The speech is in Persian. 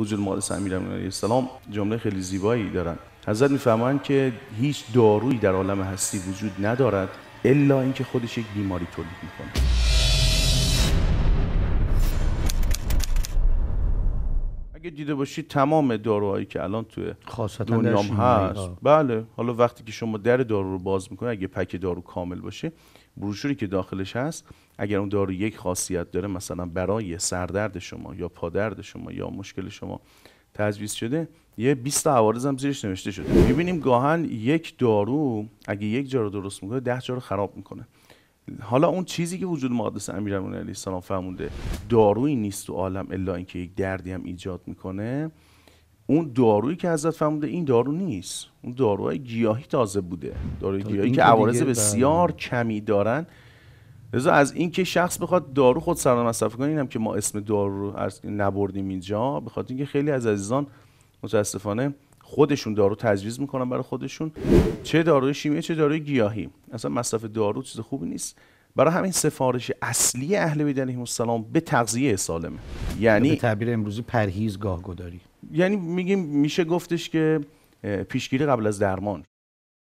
وجود مقدس سمیر علیه السلام جمله خیلی زیبایی دارن حضرت میفرمایند که هیچ دارویی در عالم هستی وجود ندارد الا اینکه خودش یک بیماری تولید میکنه اگه دیده باشی تمام داروهایی که الان توی دنیام هست بله حالا وقتی که شما در دارو رو باز میکنه اگه پک دارو کامل باشه بروشوری که داخلش هست اگر اون دارو یک خاصیت داره مثلا برای سردرد شما یا پادرد شما یا مشکل شما تجویز شده یه 20 تا عوارض هم زیرش نوشته شده میبینیم گاهن یک دارو اگه یک جا رو درست میکنه ده جا رو خراب میکنه حالا اون چیزی که وجود مقدس امیرالمومنین علیه السلام فرمونده دارویی نیست تو عالم الا اینکه یک دردی هم ایجاد میکنه اون دارویی که حضرت فرموده این دارو نیست اون داروهای گیاهی تازه بوده داروی گیاهی که عوارض بله. بسیار کمی دارن از اینکه شخص بخواد دارو خود سرانه مصرف کنه اینم که ما اسم دارو رو نبردیم اینجا بخواد اینکه خیلی از عزیزان متاسفانه خودشون دارو تجویز میکنن برای خودشون چه داروی شیمیایی چه داروی گیاهی اصلا مصرف دارو چیز خوبی نیست برای همین سفارش اصلی اهل بیت علیهم السلام به تغذیه سالمه یعنی به تعبیر امروزی پرهیز گداری یعنی میگیم میشه گفتش که پیشگیری قبل از درمان